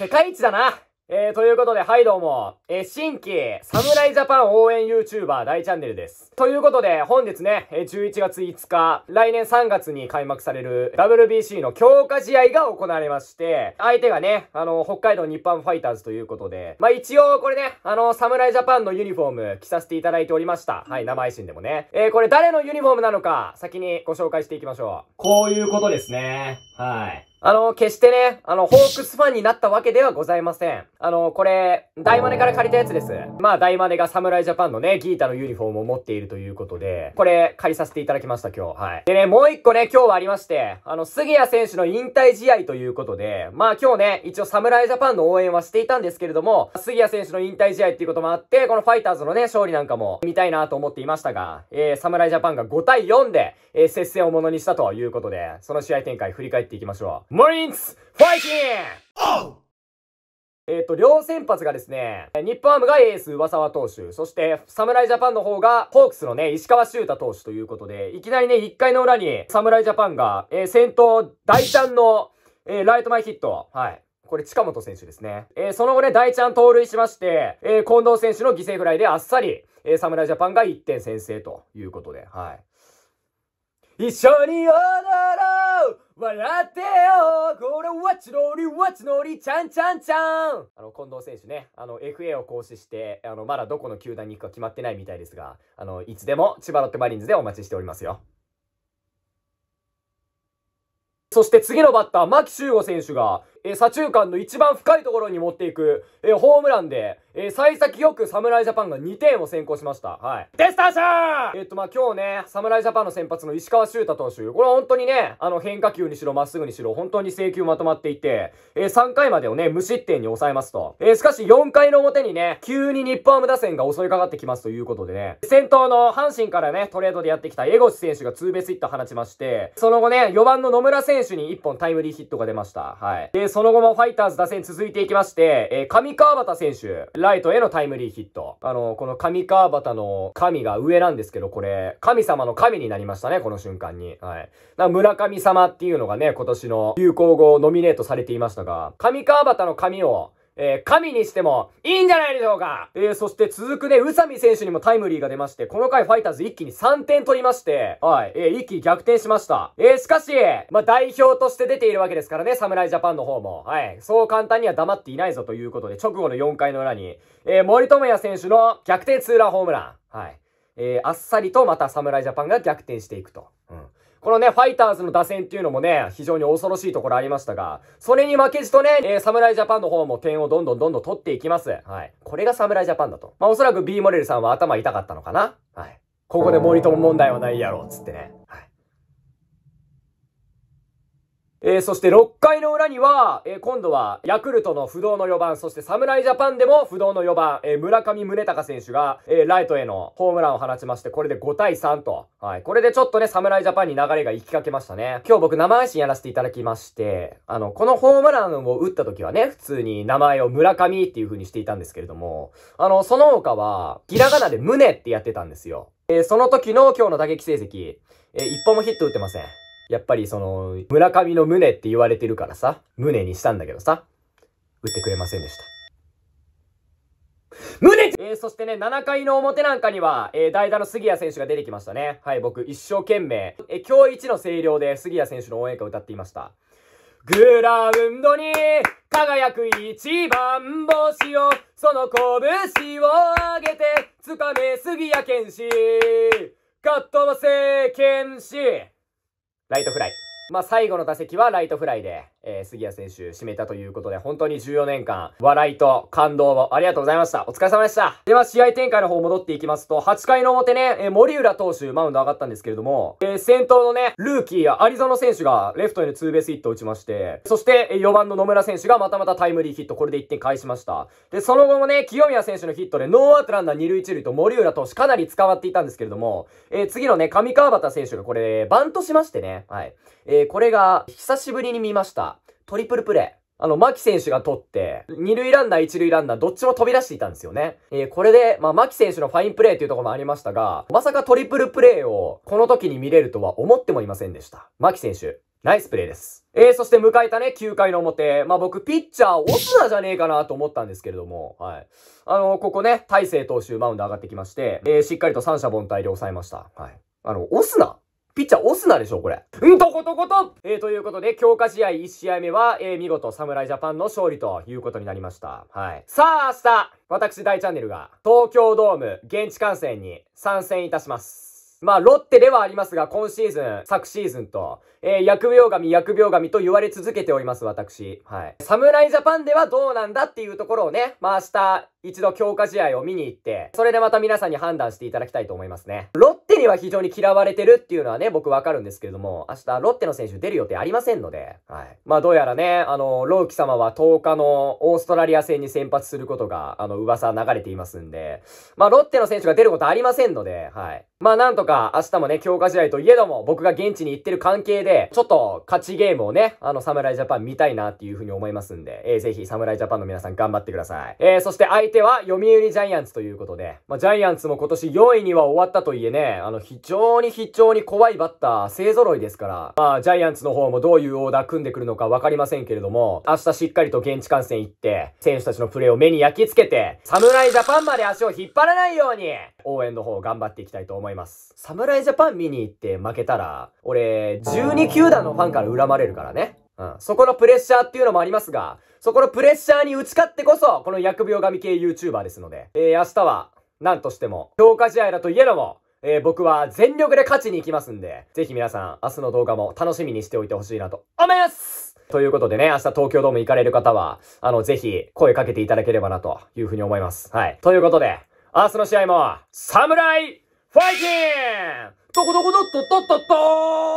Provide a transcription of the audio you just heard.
世界一だなえー、ということで、はいどうも。えー、新規、侍ジャパン応援 YouTuber 大チャンネルです。ということで、本日ね、えー、11月5日、来年3月に開幕される WBC の強化試合が行われまして、相手がね、あの、北海道日本ファイターズということで、まあ、一応これね、あの、侍ジャパンのユニフォーム着させていただいておりました。はい、生配信でもね。えー、これ誰のユニフォームなのか、先にご紹介していきましょう。こういうことですね。はい。あの、決してね、あの、ホークスファンになったわけではございません。あの、これ、大マネから借りたやつです。まあ、大マネが侍ジャパンのね、ギータのユニフォームを持っているということで、これ、借りさせていただきました、今日。はい。でね、もう一個ね、今日はありまして、あの、杉谷選手の引退試合ということで、まあ、今日ね、一応侍ジャパンの応援はしていたんですけれども、杉谷選手の引退試合っていうこともあって、このファイターズのね、勝利なんかも見たいなと思っていましたが、えー、侍ジャパンが5対4で、えー、接戦をものにしたということで、その試合展開振り返っていきましょう。マリンズファイえっ、ー、と、両先発がですね、日本ハムがエース上沢投手、そして侍ジャパンの方がホークスのね、石川修太投手ということで、いきなりね、1回の裏に侍ジャパンが、えー、先頭大ちゃんの、えー、ライト前ヒット、はい。これ、近本選手ですね。えー、その後ね、大ちゃん盗塁しまして、えー、近藤選手の犠牲フライであっさり、えー、侍ジャパンが1点先制ということで、はい。一緒に踊笑ってよこれワッチノリワッチノリちゃんちゃんちゃんあの、近藤選手ね、あの、FA を行使して、あの、まだどこの球団に行くか決まってないみたいですが、あの、いつでも千葉ロッテマリーンズでお待ちしておりますよ。そして次のバッター、牧秀悟選手が、えー、左中間の一番深いところに持っていく、えー、ホームランで、えー、幸先よく侍ジャパンが2点を先行しました。はい。デスターシャーえー、っと、ま今日ね、侍ジャパンの先発の石川修太投手、これは本当にね、あの、変化球にしろ、まっすぐにしろ、本当に制球まとまっていて、えー、3回までをね、無失点に抑えますと。えー、しかし4回の表にね、急に日本ハム打線が襲いかかってきますということでね、先頭の阪神からね、トレードでやってきた江越選手がツーベースヒット放ちまして、その後ね、4番の野村選手に1本タイムリーヒットが出ました。はい。で、その後もファイターズ打線続いていきまして、えー、上川端選手、ライトへのタイムリーヒット。あの、この上川端の神が上なんですけど、これ、神様の神になりましたね、この瞬間に。はい。な村神様っていうのがね、今年の流行語ノミネートされていましたが、上川端の神を、えー、神にしてもいいんじゃないでしょうかえー、そして続くね、宇佐美選手にもタイムリーが出まして、この回ファイターズ一気に3点取りまして、はい、えー、一気に逆転しました。えー、しかし、まあ、代表として出ているわけですからね、侍ジャパンの方も。はい、そう簡単には黙っていないぞということで、直後の4回の裏に、えー、森友哉選手の逆転ツーランホームラン。はい。えー、あっさりとまた侍ジャパンが逆転していくと。このね、ファイターズの打線っていうのもね、非常に恐ろしいところありましたが、それに負けじとね、えー、侍ジャパンの方も点をどんどんどんどん取っていきます。はい。これが侍ジャパンだと。まあ、おそらく B モレルさんは頭痛かったのかなはい。ここで森友問題はないやろ、つってね。はい。えー、そして6回の裏には、えー、今度はヤクルトの不動の4番、そして侍ジャパンでも不動の4番、えー、村上宗隆選手が、えライトへのホームランを放ちまして、これで5対3と。はい。これでちょっとね、侍ジャパンに流れが行きかけましたね。今日僕生配信やらせていただきまして、あの、このホームランを打った時はね、普通に名前を村上っていう風にしていたんですけれども、あの、その他は、ひらがなで胸ってやってたんですよ。えその時の今日の打撃成績、え一本もヒット打ってません。やっぱりその、村上の胸って言われてるからさ、胸にしたんだけどさ、打ってくれませんでした。胸えー、そしてね、7回の表なんかには、えー、代打の杉谷選手が出てきましたね。はい、僕、一生懸命、えー、今日一の声量で杉谷選手の応援歌を歌っていました。グラウンドに輝く一番星を、その拳を上げて、掴め杉谷剣士、かっ飛ばせ剣士。ライトフライ。まあ、最後の打席はライトフライで、えー、杉谷選手締めたということで、本当に14年間、笑いと感動をありがとうございました。お疲れ様でした。では、試合展開の方戻っていきますと、8回の表ね、えー、森浦投手、マウンド上がったんですけれども、えー、先頭のね、ルーキー、アリゾナ選手がレフトへのツーベースヒットを打ちまして、そして、え4番の野村選手がまたまたタイムリーヒット、これで1点返しました。で、その後もね、清宮選手のヒットで、ノーアウトランナー2塁1塁と森浦投手かなり捕まっていたんですけれども、え次のね、上川端選手がこれ、バントしましてね、はい。ええー、これが、久しぶりに見ました。トリプルプレイ。あの、牧選手が取って、二塁ランナー、一塁ランナー、どっちも飛び出していたんですよね。えー、これで、まあ、牧選手のファインプレーというところもありましたが、まさかトリプルプレーを、この時に見れるとは思ってもいませんでした。牧選手、ナイスプレーです。えー、そして迎えたね、9回の表。まあ、僕、ピッチャー、オスナじゃねえかなと思ったんですけれども、はい。あのー、ここね、大勢投手、マウンド上がってきまして、えー、しっかりと三者凡退で抑えました。はい。あの、オスナピッチャー押すなでしょ、これ。うん、とことこと、えー、ということで、強化試合1試合目は、えー、見事、侍ジャパンの勝利ということになりました。はい。さあ、明日、私大チャンネルが、東京ドーム現地観戦に参戦いたします。まあ、ロッテではありますが、今シーズン、昨シーズンと、えー、薬病神、薬病神と言われ続けております、私。はい。侍ジャパンではどうなんだっていうところをね、まあ明日、一度強化試合を見に行って、それでまた皆さんに判断していただきたいと思いますね。ロッテには非常に嫌われてるっていうのはね、僕わかるんですけれども、明日ロッテの選手出る予定ありませんので、はい。まあどうやらね、あの、ローキ様は10日のオーストラリア戦に先発することが、あの、噂流れていますんで、まあロッテの選手が出ることありませんので、はい。まあなんとか明日もね、強化試合といえども、僕が現地に行ってる関係で、ちょっと勝ちゲームをね、あの、侍ジャパン見たいなっていうふうに思いますんで、えー、ぜひ侍ジャパンの皆さん頑張ってください。えー、そして相手は読売ジャイアンツということで、まあ、ジャイアンツも今年4位には終わったといえね、あの、非常に非常に怖いバッター、勢揃いですから、まあ、ジャイアンツの方もどういうオーダー組んでくるのかわかりませんけれども、明日しっかりと現地観戦行って、選手たちのプレーを目に焼き付けて、侍ジャパンまで足を引っ張らないように、応援の方頑張っていきたいと思います。侍ジャパン見に行って負けたら、俺、12球団のファンから恨まれるからね。うん。そこのプレッシャーっていうのもありますが、そこのプレッシャーに打ち勝ってこそ、この疫病神系 YouTuber ですので、えー、明日は、何としても、強化試合だといえども、えー、僕は全力で勝ちに行きますんで、ぜひ皆さん、明日の動画も楽しみにしておいてほしいなと思いますということでね、明日東京ドーム行かれる方は、あの、ぜひ、声かけていただければな、というふうに思います。はい。ということで、明日の試合も、侍ファイティンどこどこどっとっとっとっとー